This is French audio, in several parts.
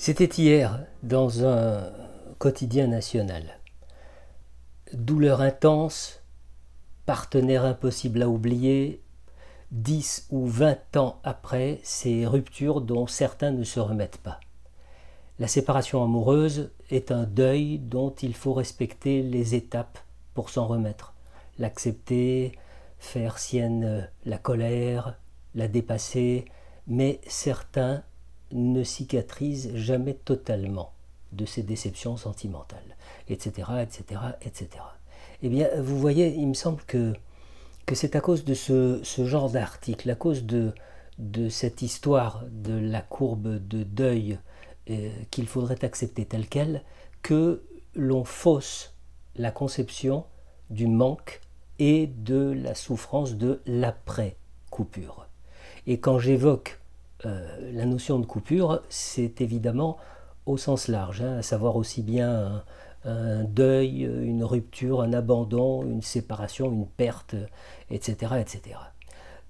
C'était hier dans un quotidien national. Douleur intense, partenaire impossible à oublier, dix ou vingt ans après, ces ruptures dont certains ne se remettent pas. La séparation amoureuse est un deuil dont il faut respecter les étapes pour s'en remettre, l'accepter, faire sienne la colère, la dépasser, mais certains ne cicatrise jamais totalement de ses déceptions sentimentales, etc., etc., etc. Eh bien, vous voyez, il me semble que, que c'est à cause de ce, genre d'article, à cause de, de cette histoire de la courbe de deuil euh, qu'il faudrait accepter telle qu'elle, que l'on fausse la conception du manque et de la souffrance de l'après-coupure. Et quand j'évoque euh, la notion de coupure, c'est évidemment au sens large, hein, à savoir aussi bien un, deuil, une rupture, un abandon, une séparation, une perte, etc. etc.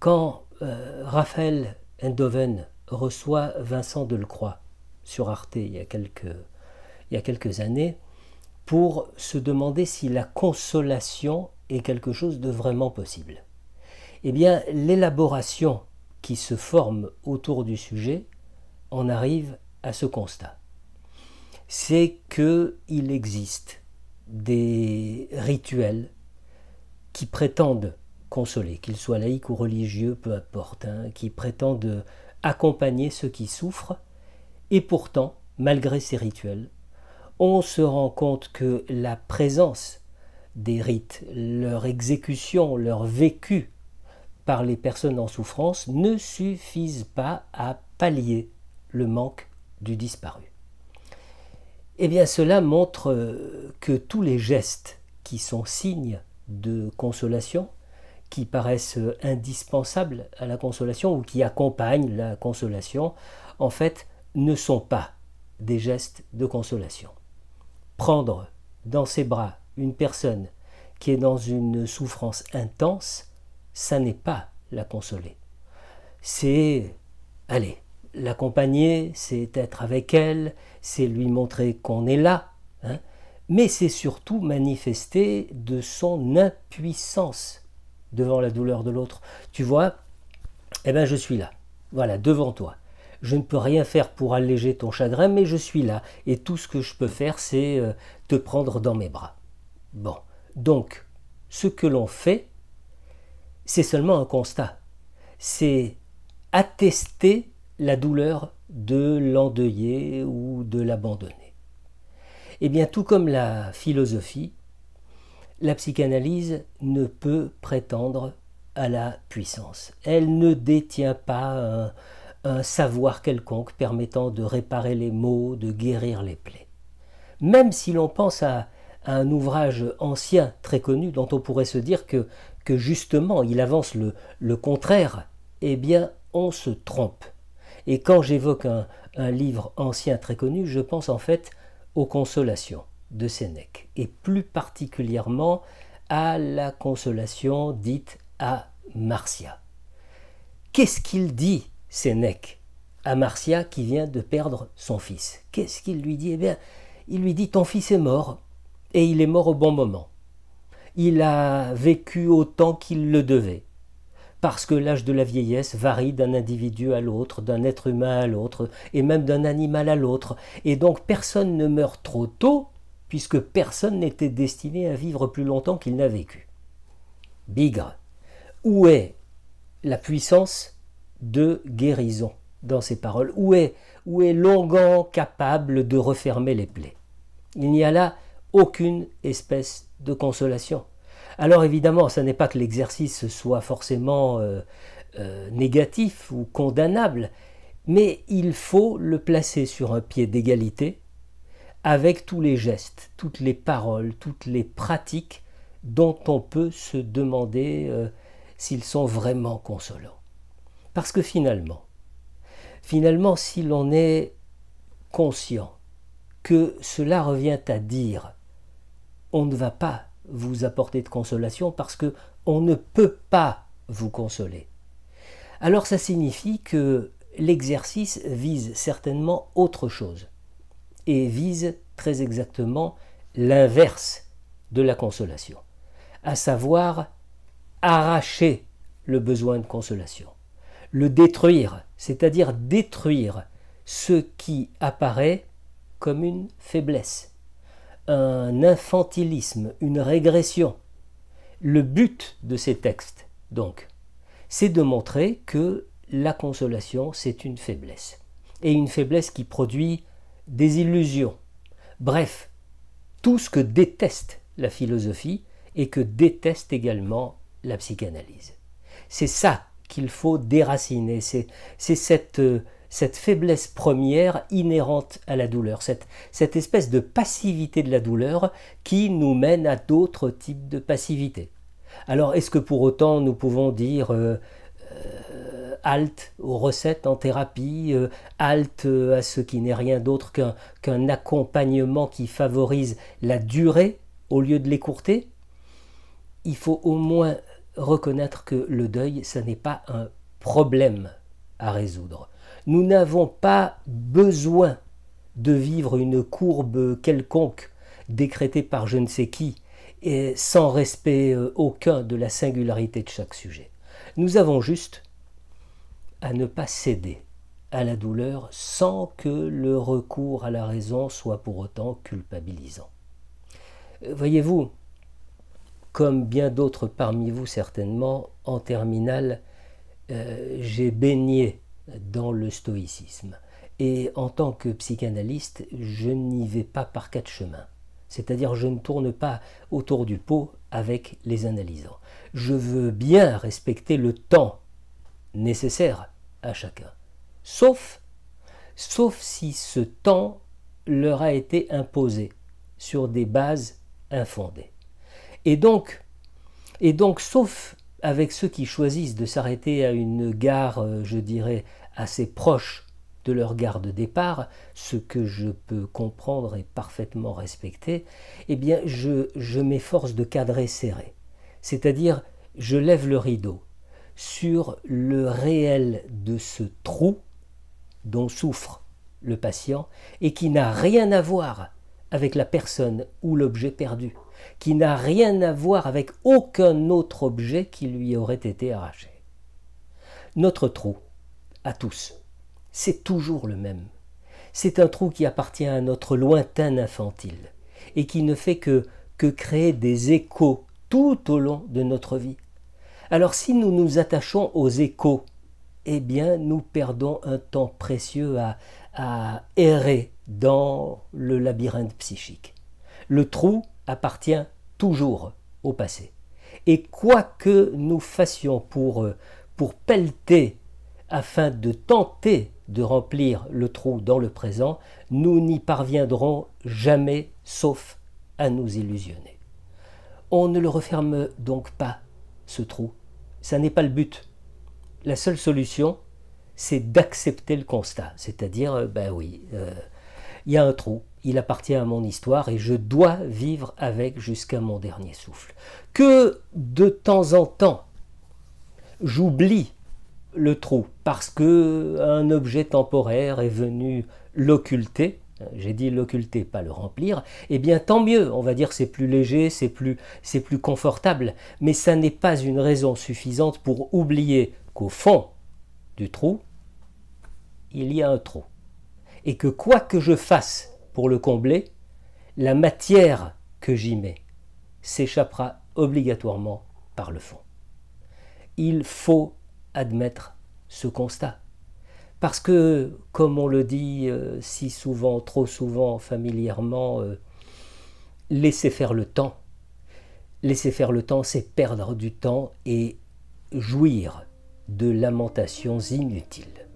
Quand euh, Raphaël Endoven reçoit Vincent Delcroix sur Arte il il y a quelques années, pour se demander si la consolation est quelque chose de vraiment possible. Eh bien, l'élaboration se forment autour du sujet on arrive à ce constat. C'est qu'il existe des rituels qui prétendent consoler, qu'ils soient laïcs ou religieux, peu importe, hein, qui prétendent accompagner ceux qui souffrent, et pourtant, malgré ces rituels, on se rend compte que la présence des rites, leur exécution, leur vécu par les personnes en souffrance ne suffisent pas à pallier le manque du disparu. Eh bien cela montre que tous les gestes qui sont signes de consolation, qui paraissent indispensables à la consolation ou qui accompagnent la consolation, en fait ne sont pas des gestes de consolation. Prendre dans ses bras une personne qui est dans une souffrance intense ça n'est pas la consoler. C'est, aller l'accompagner, c'est être avec elle, c'est lui montrer qu'on est là, hein. mais c'est surtout manifester de son impuissance devant la douleur de l'autre. Tu vois, eh bien je suis là, voilà, devant toi. Je ne peux rien faire pour alléger ton chagrin, mais je suis là, et tout ce que je peux faire, c'est euh, te prendre dans mes bras. Bon, donc, ce que l'on fait, c'est seulement un constat. C'est attester la douleur de l'endeuiller ou de l'abandonner. Et eh bien, tout comme la philosophie, la psychanalyse ne peut prétendre à la puissance. Elle ne détient pas un, savoir quelconque permettant de réparer les maux, de guérir les plaies. Même si l'on pense à un ouvrage ancien très connu dont on pourrait se dire que justement il avance le, contraire, eh bien on se trompe. Et quand j'évoque un, un livre ancien très connu, je pense en fait aux consolations de Sénèque, et plus particulièrement à la consolation dite à Marcia. Qu'est-ce qu'il dit, Sénèque, à Marcia qui vient de perdre son fils Qu'est-ce qu'il lui dit Eh bien, il lui dit Ton fils est mort, et il est mort au bon moment il a vécu autant qu'il le devait. Parce que l'âge de la vieillesse varie d'un individu à l'autre, d'un être humain à l'autre, et même d'un animal à l'autre. Et donc personne ne meurt trop tôt, puisque personne n'était destiné à vivre plus longtemps qu'il n'a vécu. Bigre, où est la puissance de guérison dans ces paroles Où est, où est Longan capable de refermer les plaies Il n'y a là aucune espèce de consolation. Alors évidemment, ce n'est pas que l'exercice soit forcément euh, euh, négatif ou condamnable, mais il faut le placer sur un pied d'égalité avec tous les gestes, toutes les paroles, toutes les pratiques dont on peut se demander euh, s'ils sont vraiment consolants. Parce que finalement, finalement, si l'on est conscient que cela revient à dire on ne va pas vous apporter de consolation parce que on ne peut pas vous consoler. Alors ça signifie que l'exercice vise certainement autre chose et vise très exactement l'inverse de la consolation, à savoir arracher le besoin de consolation, le détruire, c'est-à-dire détruire ce qui apparaît comme une faiblesse, un infantilisme, une régression. Le but de ces textes, donc, c'est de montrer que la consolation, c'est une faiblesse. Et une faiblesse qui produit des illusions. Bref, tout ce que déteste la philosophie et que déteste également la psychanalyse. C'est ça qu'il faut déraciner, c'est cette euh, cette faiblesse première inhérente à la douleur, cette, espèce de passivité de la douleur qui nous mène à d'autres types de passivité. Alors est-ce que pour autant nous pouvons dire euh, euh, halte aux recettes en thérapie, euh, halte à ce qui n'est rien d'autre qu'un accompagnement qui favorise la durée au lieu de l'écourter Il faut au moins reconnaître que le deuil, ça n'est pas un problème à résoudre. Nous n'avons pas besoin de vivre une courbe quelconque décrétée par je ne sais qui et sans respect euh, aucun de la singularité de chaque sujet. Nous avons juste à ne pas céder à la douleur sans que le recours à la raison soit pour autant culpabilisant. Euh, voyez-vous, comme bien d'autres parmi vous certainement, en terminale, euh, j'ai baigné dans le stoïcisme. Et en tant que psychanalyste, je n'y vais pas par quatre chemins. C'est-à-dire je ne tourne pas autour du pot avec les analysants. Je veux bien respecter le temps nécessaire à chacun. Sauf, sauf si ce temps leur a été imposé sur des bases infondées. Et donc, et donc sauf avec ceux qui choisissent de s'arrêter à une gare, euh, je dirais, assez proche de leur gare de départ, ce que je peux comprendre et parfaitement respecter, eh bien je, je m'efforce de cadrer serré. C'est-à-dire, je lève le rideau sur le réel de ce trou dont souffre le patient et qui n'a rien à voir avec la personne ou l'objet perdu qui n'a rien à voir avec aucun autre objet qui lui aurait été arraché. Notre trou, à tous, c'est toujours le même. C'est un trou qui appartient à notre lointain infantile et qui ne fait que, que créer des échos tout au long de notre vie. Alors si nous nous attachons aux échos, eh bien nous perdons un temps précieux à errer dans le labyrinthe psychique. Le trou appartient toujours au passé. Et quoi que nous fassions pour, euh, pour pelleter afin de tenter de remplir le trou dans le présent, nous n'y parviendrons jamais sauf à nous illusionner. On ne le referme donc pas, ce trou. Ça n'est pas le but. La seule solution, c'est d'accepter le constat, c'est-à-dire, euh, ben oui, euh, il y a un trou, il appartient à mon histoire et je dois vivre avec jusqu'à mon dernier souffle. Que de temps en temps, j'oublie le trou parce que un objet temporaire est venu l'occulter. J'ai dit l'occulter, pas le remplir. et eh bien, tant mieux. On va dire c'est plus léger, c'est plus, c'est plus confortable. Mais ça n'est pas une raison suffisante pour oublier qu'au fond du trou, il y a un trou. Et que quoi que je fasse pour le combler, la matière que j'y mets s'échappera obligatoirement par le fond. Il faut admettre ce constat. Parce que, comme on le dit euh, si souvent, trop souvent, familièrement, euh, laisser faire le temps. Laisser faire le temps, c'est perdre du temps et jouir de lamentations inutiles.